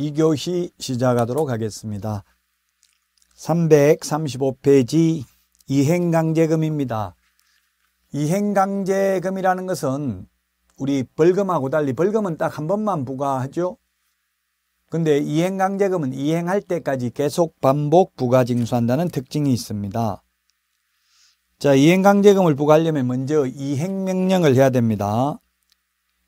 2교시 시작하도록 하겠습니다. 335페이지 이행강제금입니다. 이행강제금이라는 것은 우리 벌금하고 달리 벌금은 딱 한 번만 부과하죠. 근데 이행강제금은 이행할 때까지 계속 반복 부과 징수한다는 특징이 있습니다. 자, 이행강제금을 부과하려면 먼저 이행명령을 해야 됩니다.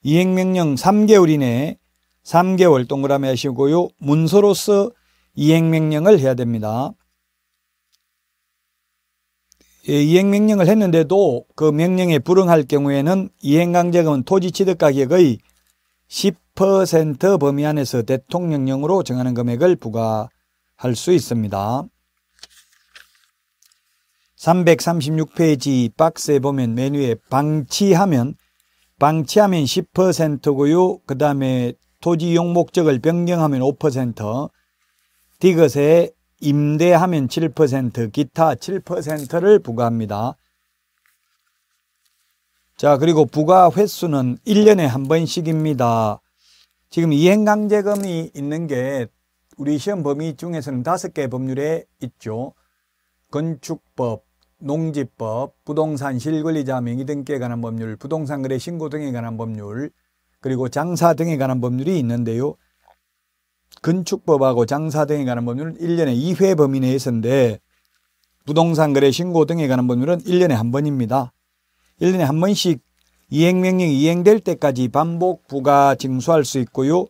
이행명령 3개월 이내에 3개월 동그라미 하시고요. 문서로서 이행명령을 해야 됩니다. 예, 이행명령을 했는데도 그 명령에 불응할 경우에는 이행강제금은 토지취득 가격의 10% 범위 안에서 대통령령으로 정하는 금액을 부과할 수 있습니다. 336페이지 박스에 보면 메뉴에 방치하면 방치하면 10%고요. 그 다음에 토지 용목적을 변경하면 5%, 디귿에 임대하면 7%, 기타 7%를 부과합니다. 자, 그리고 부과 횟수는 1년에 한 번씩입니다. 지금 이행강제금이 있는 게 우리 시험 범위 중에서는 다섯 개 법률에 있죠. 건축법, 농지법, 부동산 실권리자 명의 등기에 관한 법률, 부동산 거래 신고 등에 관한 법률, 그리고 장사 등에 관한 법률이 있는데요. 건축법하고 장사 등에 관한 법률은 1년에 2회 범위 내에서인데 부동산 거래 신고 등에 관한 법률은 1년에 한 번입니다. 1년에 한 번씩 이행명령이 이행될 때까지 반복 부가 징수할 수 있고요.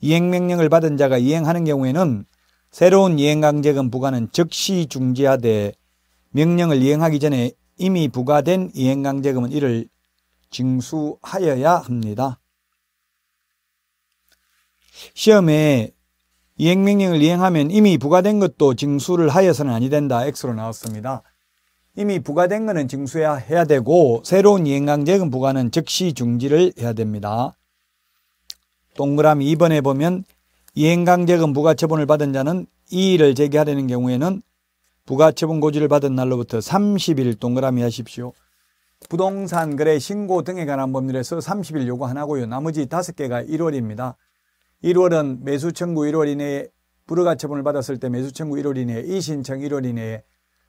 이행명령을 받은 자가 이행하는 경우에는 새로운 이행강제금 부과는 즉시 중지하되 명령을 이행하기 전에 이미 부과된 이행강제금은 이를 징수하여야 합니다. 시험에 이행명령을 이행하면 이미 부과된 것도 징수를 하여서는 아니 된다. X로 나왔습니다. 이미 부과된 것은 징수해야 되고 새로운 이행강제금 부과는 즉시 중지를 해야 됩니다. 동그라미 2번에 보면 이행강제금 부과처분을 받은 자는 이의를 제기하려는 경우에는 부가처분 고지를 받은 날로부터 30일 동그라미 하십시오. 부동산 거래 신고 등에 관한 법률에서 30일 요구 하나고요. 나머지 5 개가 1월입니다. 1월은 매수 청구 1월 이내에 불허가처분을 받았을 때 매수 청구 1월 이내에 이 신청 1월 이내에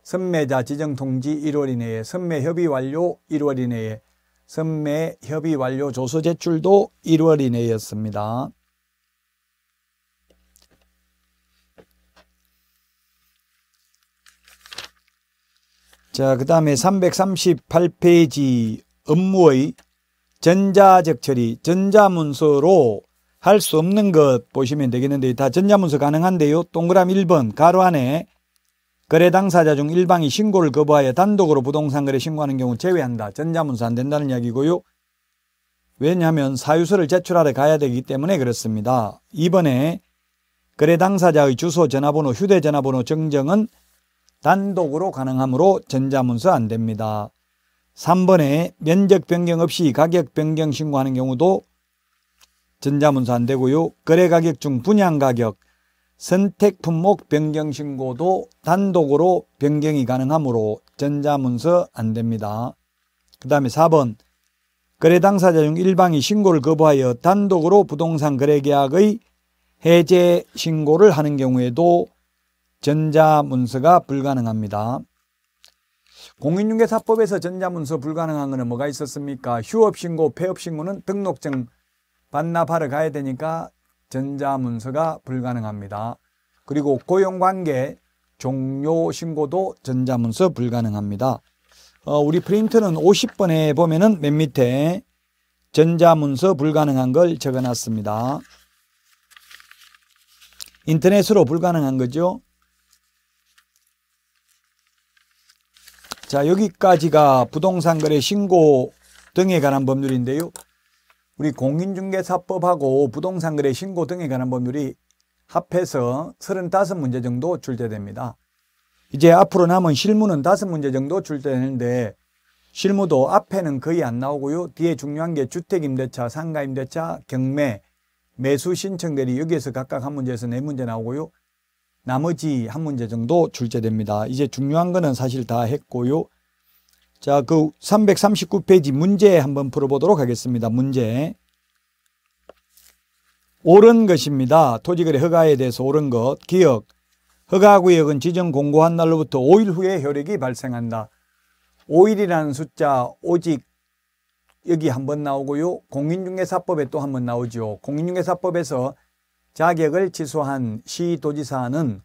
선매자 지정 통지 1월 이내에 선매 협의 완료 1월 이내에 선매 협의 완료 조서 제출도 1월 이내였습니다. 자, 그 다음에 338페이지 업무의 전자적 처리, 전자문서로 할수 없는 것 보시면 되겠는데 다 전자문서 가능한데요. 동그라미 1번 가로 안에 거래 당사자 중 일방이 신고를 거부하여 단독으로 부동산 거래 신고하는 경우 제외한다. 전자문서 안 된다는 이야기고요. 왜냐하면 사유서를 제출하러 가야 되기 때문에 그렇습니다. 이번에 거래 당사자의 주소, 전화번호, 휴대전화번호 증정은 단독으로 가능하므로 전자문서 안 됩니다. 3번에 면적 변경 없이 가격 변경 신고하는 경우도 전자문서 안 되고요. 거래 가격 중 분양 가격, 선택 품목 변경 신고도 단독으로 변경이 가능하므로 전자문서 안 됩니다. 그 다음에 4번 거래 당사자 중 일방이 신고를 거부하여 단독으로 부동산 거래 계약의 해제 신고를 하는 경우에도 전자문서가 불가능합니다. 공인중개사법에서 전자문서 불가능한 것은 뭐가 있었습니까? 휴업신고, 폐업신고는 등록증 반납하러 가야 되니까 전자문서가 불가능합니다. 그리고 고용관계 종료 신고도 전자문서 불가능합니다. 어, 우리 프린트는 50번에 보면은 맨 밑에 전자문서 불가능한 걸 적어놨습니다. 인터넷으로 불가능한 거죠. 자 여기까지가 부동산 거래 신고 등에 관한 법률인데요. 우리 공인중개사법하고 부동산거래 신고 등에 관한 법률이 합해서 35문제 정도 출제됩니다. 이제 앞으로 남은 실무는 5문제 정도 출제되는데 실무도 앞에는 거의 안 나오고요. 뒤에 중요한 게 주택임대차, 상가임대차, 경매, 매수 신청 대리 여기에서 각각 한 문제에서 네 문제 나오고요. 나머지 한 문제 정도 출제됩니다. 이제 중요한 거는 사실 다 했고요. 자, 그 339페이지 문제 한번 풀어보도록 하겠습니다. 문제. 옳은 것입니다. 토지거래 허가에 대해서 옳은 것. 기억. 허가구역은 지정 공고한 날로부터 5일 후에 효력이 발생한다. 5일이라는 숫자 오직 여기 한번 나오고요. 공인중개사법에 또한번나오죠 공인중개사법에서 자격을 취소한 시도지사는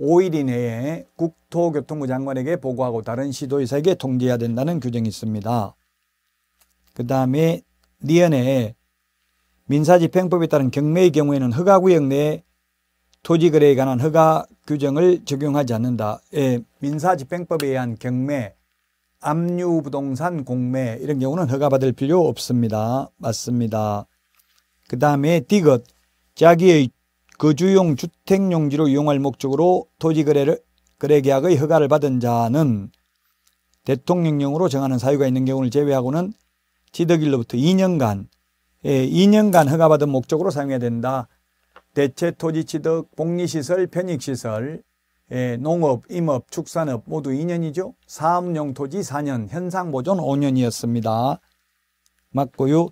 5일 이내에 국토교통부 장관에게 보고하고 다른 시도의사에게 통지해야 된다는 규정이 있습니다. 그 다음에 니언에 민사집행법에 따른 경매의 경우에는 허가구역 내 토지거래에 관한 허가 규정을 적용하지 않는다. 예, 민사집행법에 의한 경매, 압류부동산 공매 이런 경우는 허가받을 필요 없습니다. 맞습니다. 그 다음에 디귿 자기의 거주용 그 주택용지로 이용할 목적으로 토지 거래를 거래 계약의 허가를 받은 자는 대통령령으로 정하는 사유가 있는 경우를 제외하고는 취득일로부터 2년간 예, 2년간 허가받은 목적으로 사용해야 된다. 대체 토지 취득, 복리시설, 편익시설, 예, 농업, 임업, 축산업 모두 2년이죠. 사업용 토지 4년, 현상 보존 5년이었습니다. 맞고요.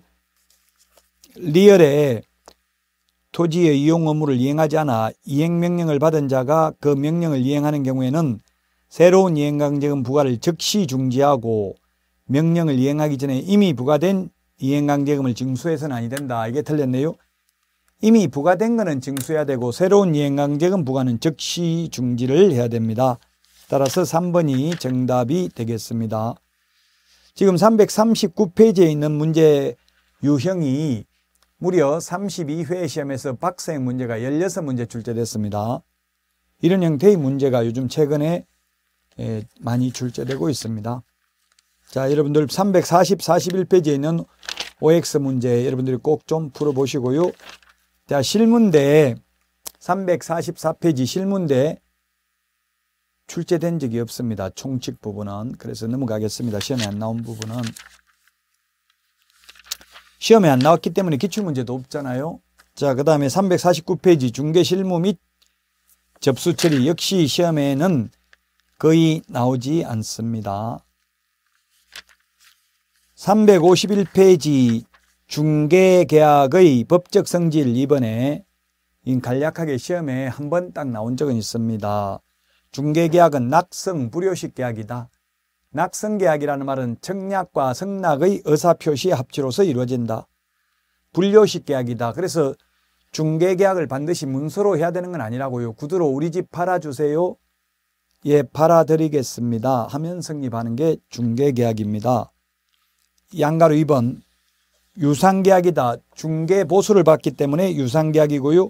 리얼에 토지의 이용 업무를 이행하지 않아 이행명령을 받은 자가 그 명령을 이행하는 경우에는 새로운 이행강제금 부과를 즉시 중지하고 명령을 이행하기 전에 이미 부과된 이행강제금을 징수해서는 아니 된다. 이게 틀렸네요. 이미 부과된 것은 징수해야 되고 새로운 이행강제금 부과는 즉시 중지를 해야 됩니다. 따라서 3번이 정답이 되겠습니다. 지금 339페이지에 있는 문제 유형이 무려 32회 시험에서 박생 문제가 16문제 출제됐습니다. 이런 형태의 문제가 요즘 최근에 예, 많이 출제되고 있습니다. 자, 여러분들 340, 41페이지에 있는 OX 문제 여러분들이 꼭 좀 풀어보시고요. 자, 실문대 344페이지 실문대 출제된 적이 없습니다. 총칙 부분은. 그래서 넘어가겠습니다. 시험에 안 나온 부분은. 시험에 안 나왔기 때문에 기출문제도 없잖아요. 자, 그 다음에 349페이지 중개 실무 및 접수 처리 역시 시험에는 거의 나오지 않습니다. 351페이지 중개계약의 법적 성질 이번에 간략하게 시험에 한 번 딱 나온 적은 있습니다. 중개계약은 낙성 불효식 계약이다. 낙성계약이라는 말은 청약과 성낙의 의사표시의 합치로서 이루어진다. 분료식 계약이다. 그래서 중개계약을 반드시 문서로 해야 되는 건 아니라고요. 구두로 우리 집 팔아주세요. 예, 팔아드리겠습니다. 하면 성립하는 게 중개계약입니다. 양가로 2번 유상계약이다. 중개보수를 받기 때문에 유상계약이고요.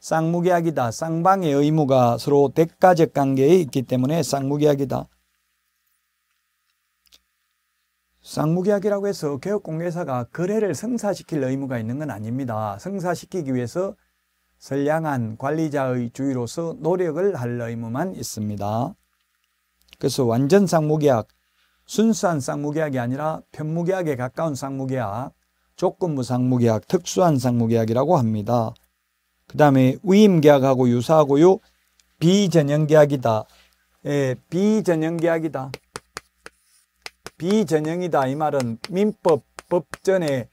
쌍무계약이다. 쌍방의 의무가 서로 대가적 관계에 있기 때문에 쌍무계약이다. 쌍무계약이라고 해서 개업공개사가 거래를 성사시킬 의무가 있는 건 아닙니다. 성사시키기 위해서 선량한 관리자의 주의로서 노력을 할 의무만 있습니다. 그래서 완전 쌍무계약, 순수한 쌍무계약이 아니라 편무계약에 가까운 쌍무계약, 조건부 쌍무계약, 특수한 쌍무계약이라고 합니다. 그 다음에 위임계약하고 유사하고요. 비전형계약이다. 예, 비전형계약이다. 비전형이다 이 말은 민법 법전에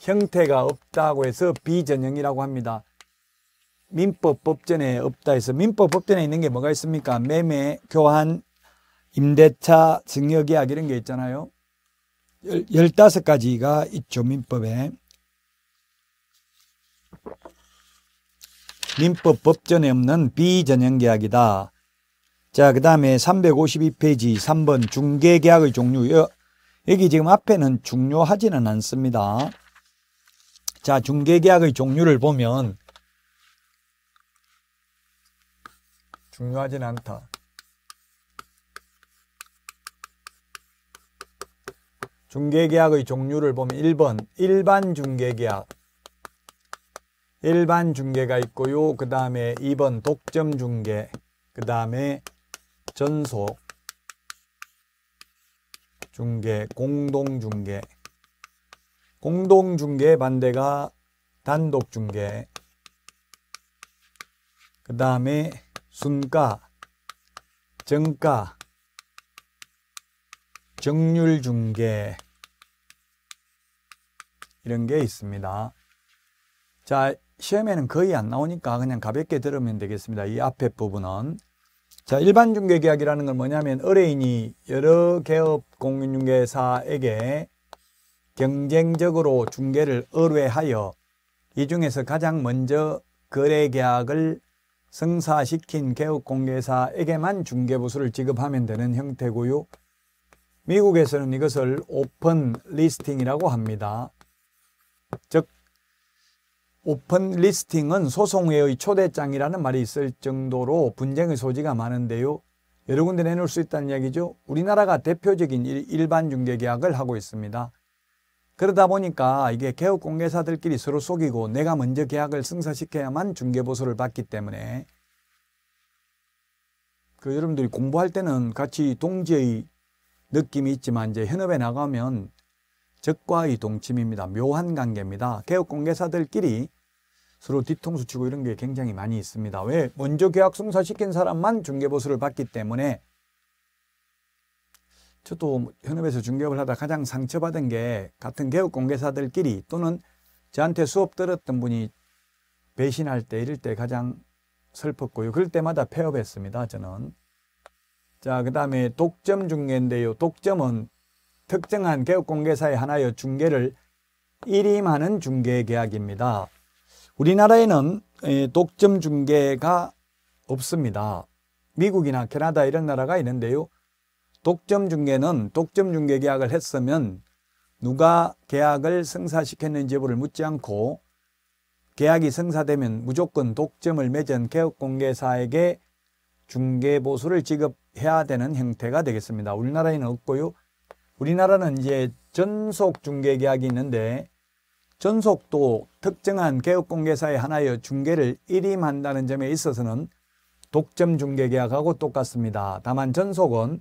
형태가 없다고 해서 비전형이라고 합니다. 민법 법전에 없다 해서 민법 법전에 있는 게 뭐가 있습니까? 매매, 교환, 임대차, 증여계약 이런 게 있잖아요. 15가지가 있죠. 민법에. 민법 법전에 없는 비전형계약이다. 자, 그 다음에 352페이지 3번 중개계약의 종류. 여기 지금 앞에는 중요하지는 않습니다. 자, 중개계약의 종류를 보면 중요하진 않다. 중개계약의 종류를 보면 1번 일반 중개계약 일반 중개가 있고요. 그 다음에 2번 독점 중개 그 다음에 전소중계 공동 중계 공동 중계 반대가 단독 중계그 다음에 순가, 정가, 정률 중계 이런 게 있습니다. 자, 시험에는 거의 안 나오니까 그냥 가볍게 들으면 되겠습니다. 이 앞에 부분은 자, 일반 중개 계약이라는 건 뭐냐면 의뢰인이 여러 개업 공인중개사에게 경쟁적으로 중개를 의뢰하여 이 중에서 가장 먼저 거래 계약을 성사시킨 개업 공개사에게만 중개보수를 지급하면 되는 형태고요. 미국에서는 이것을 오픈 리스팅이라고 합니다. 즉 오픈 리스팅은 소송회의 초대장이라는 말이 있을 정도로 분쟁의 소지가 많은데요. 여러 군데 내놓을 수 있다는 얘기죠 우리나라가 대표적인 일반 중개 계약을 하고 있습니다. 그러다 보니까 이게 개업 공개사들끼리 서로 속이고 내가 먼저 계약을 승사시켜야만 중개 보수를 받기 때문에 그 여러분들이 공부할 때는 같이 동지의 느낌이 있지만 이제 현업에 나가면 적과의 동침입니다. 묘한 관계입니다. 개업 공개사들끼리 서로 뒤통수 치고 이런 게 굉장히 많이 있습니다. 왜? 먼저 계약 승사시킨 사람만 중개보수를 받기 때문에 저도 현업에서 중개업을 하다 가장 상처받은 게 같은 개업 공개사들끼리 또는 저한테 수업 들었던 분이 배신할 때 이럴 때 가장 슬펐고요. 그럴 때마다 폐업했습니다. 저는. 자, 그 다음에 독점 중개인데요. 독점은 특정한 개업 공개사의 하나여 중개를 일임하는 중개 계약입니다. 우리나라에는 독점 중계가 없습니다. 미국이나 캐나다 이런 나라가 있는데요. 독점 중계는 독점 중계 계약을 했으면 누가 계약을 승사시켰는지 여부를 묻지 않고 계약이 성사되면 무조건 독점을 맺은 개업공개사에게 중개보수를 지급해야 되는 형태가 되겠습니다. 우리나라에는 없고요. 우리나라는 이제 전속 중개계약이 있는데 전속도 특정한 개업공개사의 하나의 중개를 일임한다는 점에 있어서는 독점 중개계약하고 똑같습니다. 다만 전속은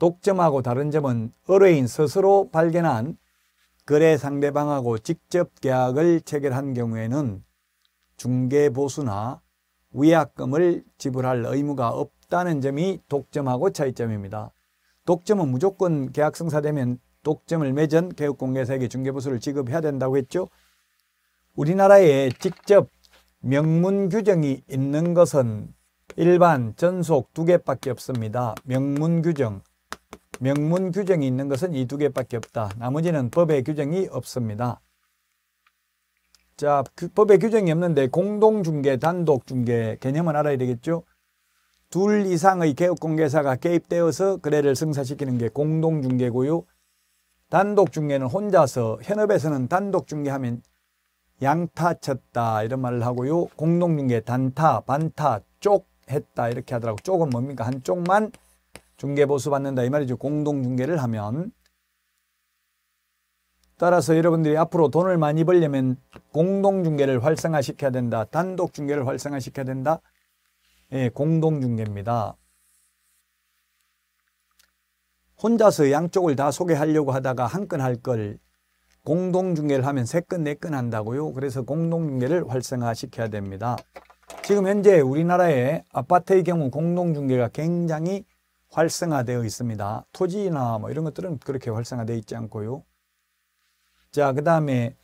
독점하고 다른 점은 의뢰인 스스로 발견한 거래 상대방하고 직접 계약을 체결한 경우에는 중개보수나 위약금을 지불할 의무가 없다는 점이 독점하고 차이점입니다. 독점은 무조건 계약 성사되면 독점을 맺은 개업공개사에게 중개보수를 지급해야 된다고 했죠. 우리나라에 직접 명문 규정이 있는 것은 일반, 전속 두 개밖에 없습니다. 명문 규정. 명문 규정이 있는 것은 이 두 개밖에 없다. 나머지는 법의 규정이 없습니다. 자, 그 법의 규정이 없는데 공동중개, 단독중개 개념을 알아야 되겠죠? 둘 이상의 개업공개사가 개입되어서 거래를 승사시키는 게 공동중개고요. 단독 중계는 혼자서 현업에서는 단독 중계하면 양타 쳤다 이런 말을 하고요. 공동 중계 단타, 반타, 쪽 했다 이렇게 하더라고. 쪽은 뭡니까? 한쪽만 중계 보수 받는다 이 말이죠. 공동 중계를 하면 따라서 여러분들이 앞으로 돈을 많이 벌려면 공동 중계를 활성화시켜야 된다. 단독 중계를 활성화시켜야 된다. 예, 공동 중계입니다. 혼자서 양쪽을 다 소개하려고 하다가 한건할걸공동중계를 하면 세 건, 네건 한다고요. 그래서 공동중계를 활성화시켜야 됩니다. 지금 현재 우리나라의 아파트의 경우 공동중계가 굉장히 활성화되어 있습니다. 토지나 뭐 이런 것들은 그렇게 활성화되어 있지 않고요. 자, 그 다음에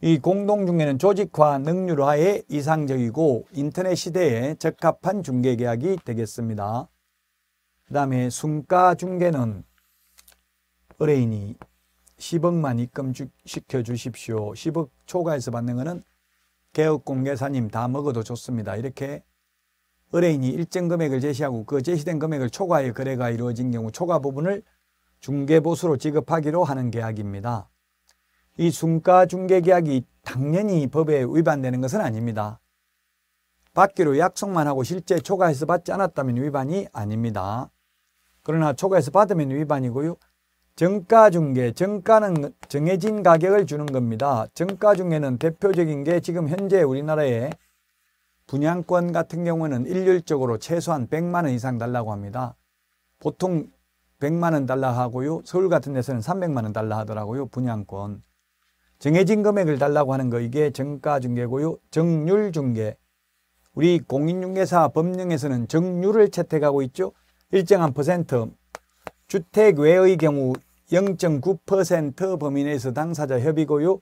이공동중계는 조직화 능률화에 이상적이고 인터넷 시대에 적합한 중계계약이 되겠습니다. 그 다음에 순가중계는 의뢰인이 10억만 입금시켜 주십시오. 10억 초과해서 받는 거는 개업공개사님 다 먹어도 좋습니다. 이렇게 의뢰인이 일정 금액을 제시하고 그 제시된 금액을 초과해 거래가 이루어진 경우 초과 부분을 중개보수로 지급하기로 하는 계약입니다. 이순가중개계약이 당연히 법에 위반되는 것은 아닙니다. 받기로 약속만 하고 실제 초과해서 받지 않았다면 위반이 아닙니다. 그러나 초과해서 받으면 위반이고요. 정가 중개, 정가는 정해진 가격을 주는 겁니다. 정가 중개는 대표적인 게 지금 현재 우리나라에 분양권 같은 경우는 일률적으로 최소한 100만 원 이상 달라고 합니다. 보통 100만 원 달라 고 하고요. 서울 같은 데서는 300만 원 달라 하더라고요. 분양권. 정해진 금액을 달라고 하는 거 이게 정가 중개고요. 정률 중개. 우리 공인중개사 법령에서는 정률을 채택하고 있죠. 일정한 퍼센트 주택 외의 경우 0.9% 범위 내에서 당사자 협의고요.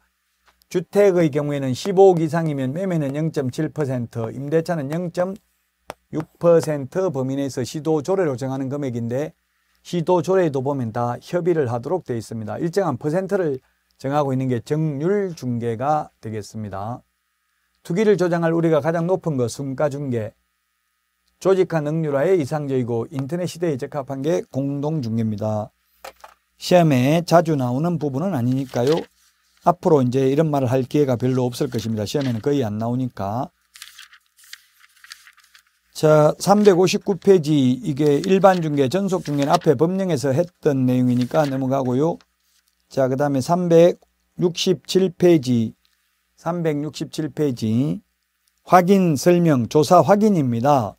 주택의 경우에는 15억 이상이면 매매는 0.7%, 임대차는 0.6% 범위 내에서 시도조례로 정하는 금액인데 시도조례도 보면 다 협의를 하도록 되어 있습니다. 일정한 퍼센트를 정하고 있는 게 정률 중계가 되겠습니다. 투기를 조장할 우리가 가장 높은 것순가중계 조직한 능률화의 이상적이고 인터넷 시대에 적합한 게 공동중개입니다. 시험에 자주 나오는 부분은 아니니까요. 앞으로 이제 이런 말을 할 기회가 별로 없을 것입니다. 시험에는 거의 안 나오니까. 자, 359페이지 이게 일반 중개, 전속 중개는 앞에 법령에서 했던 내용이니까 넘어가고요. 자, 그 다음에 367페이지, 367페이지 확인 설명, 조사 확인입니다.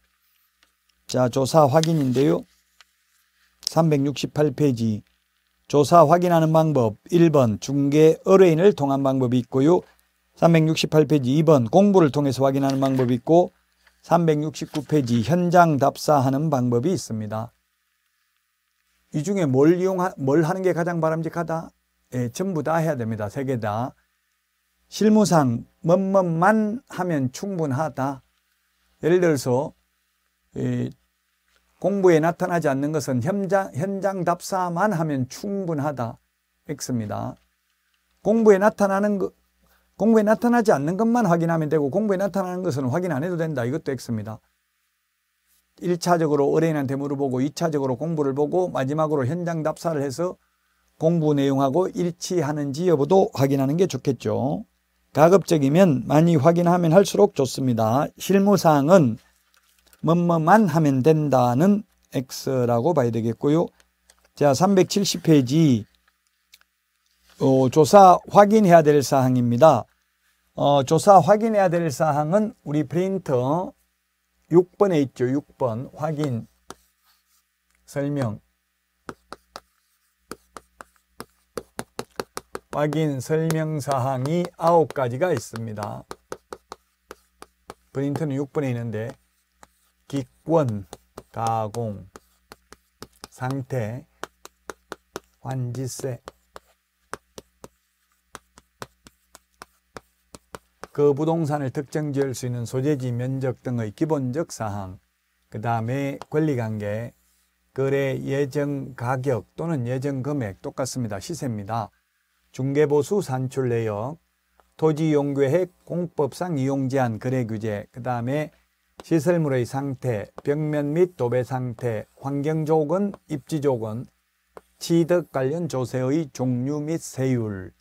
자, 조사 확인인데요. 368페이지. 조사 확인하는 방법 1번 중개 의뢰인을 통한 방법이 있고요. 368페이지 2번 공부를 통해서 확인하는 방법이 있고 369페이지 현장 답사하는 방법이 있습니다. 이 중에 뭘 이용하 뭘 하는 게 가장 바람직하다? 예, 전부 다 해야 됩니다. 세 개 다. 실무상 몇몇만 하면 충분하다. 예를 들어서 공부에 나타나지 않는 것은 현장, 현장 답사만 하면 충분하다. X입니다. 공부에 나타나는 것, 공부에 나타나지 않는 것만 확인하면 되고 공부에 나타나는 것은 확인 안 해도 된다. 이것도 X입니다. 1차적으로 어린이한테 물어보고 2차적으로 공부를 보고 마지막으로 현장 답사를 해서 공부 내용하고 일치하는지 여부도 확인하는 게 좋겠죠. 가급적이면 많이 확인하면 할수록 좋습니다. 실무사항은 뭐뭐만 하면 된다는 X라고 봐야 되겠고요. 자, 370페이지 어, 조사 확인해야 될 사항입니다. 어, 조사 확인해야 될 사항은 우리 프린터 6번에 있죠. 6번 확인 설명 확인 설명 사항이 9가지가 있습니다. 프린터는 6번에 있는데 기권, 가공, 상태, 환지세 그 부동산을 특정 지을 수 있는 소재지 면적 등의 기본적 사항 그 다음에 권리관계 거래 예정 가격 또는 예정 금액 똑같습니다. 시세입니다. 중개보수 산출 내역 토지용계획 공법상 이용제한 거래 규제 그 다음에 시설물의 상태, 벽면 및 도배 상태, 환경조건, 입지조건, 취득 관련 조세의 종류 및 세율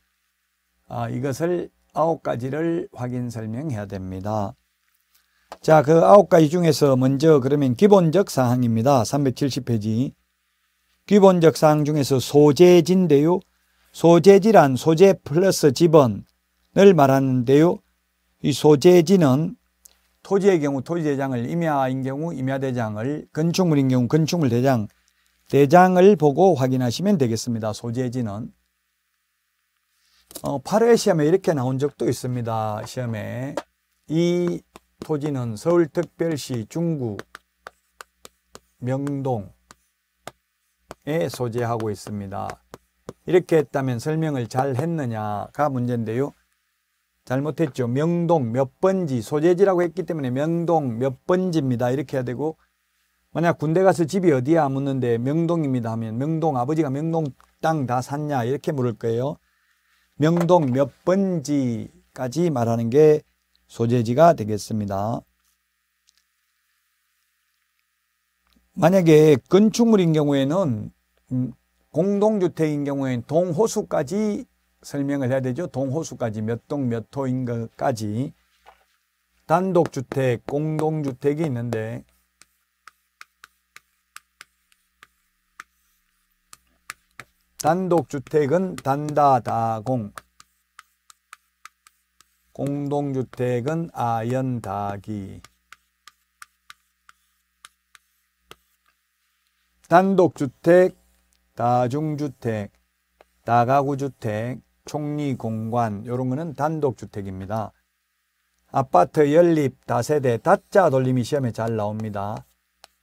아, 이것을 아홉 가지를 확인 설명해야 됩니다. 자, 그 아홉 가지 중에서 먼저 그러면 기본적 사항입니다. 370페이지. 기본적 사항 중에서 소재지인데요. 소재지란 소재 플러스 지번을 말하는데요. 이 소재지는 토지의 경우 토지대장을 임야인 경우 임야대장을 건축물인 경우 건축물대장 대장을 보고 확인하시면 되겠습니다. 소재지는 어, 8회 시험에 이렇게 나온 적도 있습니다. 시험에 이 토지는 서울특별시 중구 명동에 소재하고 있습니다. 이렇게 했다면 설명을 잘 했느냐가 문제인데요. 잘못했죠. 명동 몇 번지 소재지라고 했기 때문에 명동 몇 번지입니다. 이렇게 해야 되고 만약 군대 가서 집이 어디야 묻는데 명동입니다 하면 명동 아버지가 명동 땅 다 샀냐 이렇게 물을 거예요. 명동 몇 번지까지 말하는 게 소재지가 되겠습니다. 만약에 건축물인 경우에는 음, 공동주택인 경우에는 동호수까지 설명을 해야 되죠. 동호수까지 몇 동 몇 호인 것까지 단독주택, 공동주택이 있는데 단독주택은 단다다공 공동주택은 아연다기 단독주택, 다중주택, 다가구주택 총리 공관 이런 거는 단독주택입니다. 아파트 연립 다세대 다자 돌림이 시험에 잘 나옵니다.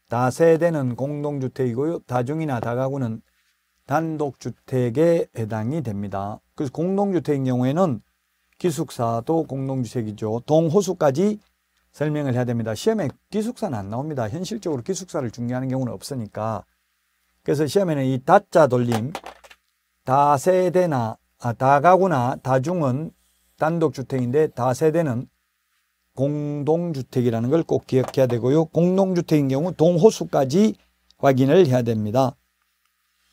다세대는 공동주택이고요. 다중이나 다가구는 단독주택에 해당이 됩니다. 그래서 공동주택인 경우에는 기숙사도 공동주택이죠. 동호수까지 설명을 해야 됩니다. 시험에 기숙사는 안 나옵니다. 현실적으로 기숙사를 중개하는 경우는 없으니까. 그래서 시험에는 이 다자 돌림, 다세대나 아, 다가구나 다중은 단독주택인데 다세대는 공동주택이라는 걸 꼭 기억해야 되고요. 공동주택인 경우 동호수까지 확인을 해야 됩니다.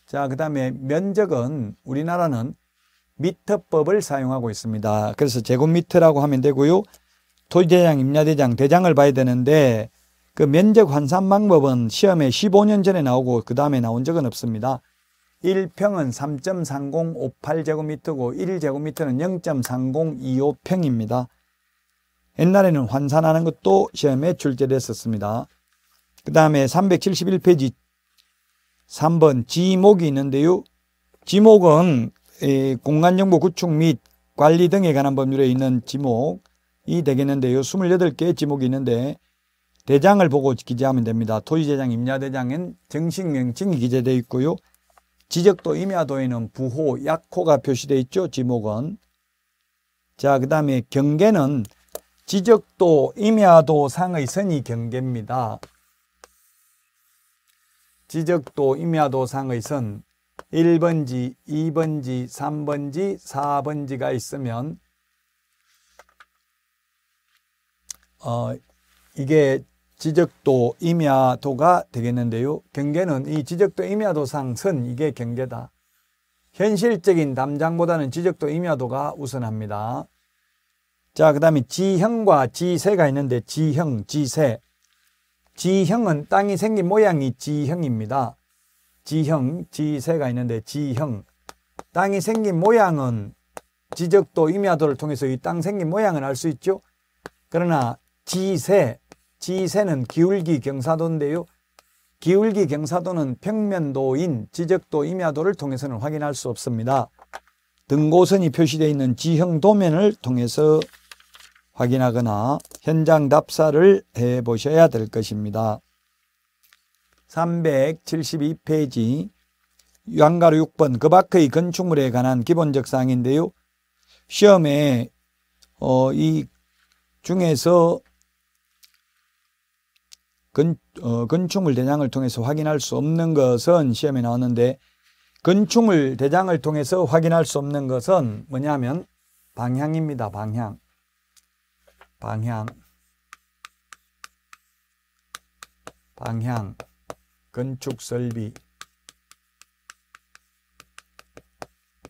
자, 그 다음에 면적은 우리나라는 미터법을 사용하고 있습니다. 그래서 제곱미터라고 하면 되고요. 토지대장, 임야대장, 대장을 봐야 되는데 그 면적 환산 방법은 시험에 15년 전에 나오고 그 다음에 나온 적은 없습니다. 1평은 3.3058제곱미터고 1제곱미터는 0.3025평입니다. 옛날에는 환산하는 것도 시험에 출제됐었습니다. 그 다음에 371페이지 3번 지목이 있는데요. 지목은 공간정보 구축 및 관리 등에 관한 법률에 있는 지목이 되겠는데요. 28개의 지목이 있는데 대장을 보고 기재하면 됩니다. 토지대장임야대장은 정식 명칭이 기재되어 있고요. 지적도 임야도에는 부호, 약호가 표시되어 있죠. 지목은. 자, 그 다음에 경계는 지적도 임야도 상의 선이 경계입니다. 지적도 임야도 상의 선 1번지, 2번지, 3번지, 4번지가 있으면 어, 이게 지적도 임야도가 되겠는데요. 경계는 이 지적도 임야도상 선 이게 경계다. 현실적인 담장보다는 지적도 임야도가 우선합니다. 자, 그 다음에 지형과 지세가 있는데 지형, 지세. 지형은 땅이 생긴 모양이 지형입니다. 지형, 지세가 있는데 지형. 땅이 생긴 모양은 지적도 임야도를 통해서 이 땅 생긴 모양을 알 수 있죠. 그러나 지세, 지세는 기울기 경사도인데요. 기울기 경사도는 평면도인 지적도 임야도를 통해서는 확인할 수 없습니다. 등고선이 표시되어 있는 지형 도면을 통해서 확인하거나 현장 답사를 해보셔야 될 것입니다. 372페이지 양가로 6번 그 밖의 건축물에 관한 기본적 사항인데요. 시험에 어, 이 중에서 건, 어, 건축물 대장을 통해서 확인할 수 없는 것은 시험에 나왔는데 건축물 대장을 통해서 확인할 수 없는 것은 뭐냐면 방향입니다. 방향. 방향. 방향. 건축 설비.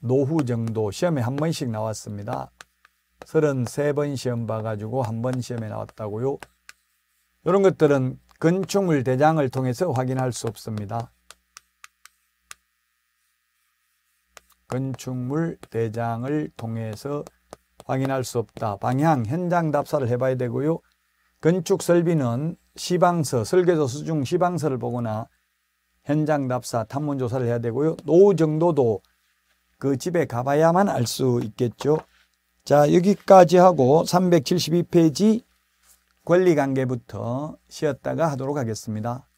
노후 정도 시험에 한 번씩 나왔습니다. 33번 시험 봐가지고 한 번 시험에 나왔다고요. 이런 것들은 건축물 대장을 통해서 확인할 수 없습니다. 건축물 대장을 통해서 확인할 수 없다. 방향, 현장 답사를 해봐야 되고요. 건축 설비는 시방서, 설계도 수중 시방서를 보거나 현장 답사, 탐문 조사를 해야 되고요. 노후 정도도 그 집에 가봐야만 알 수 있겠죠. 자, 여기까지 하고 372페이지 권리관계부터 쉬었다가 하도록 하겠습니다.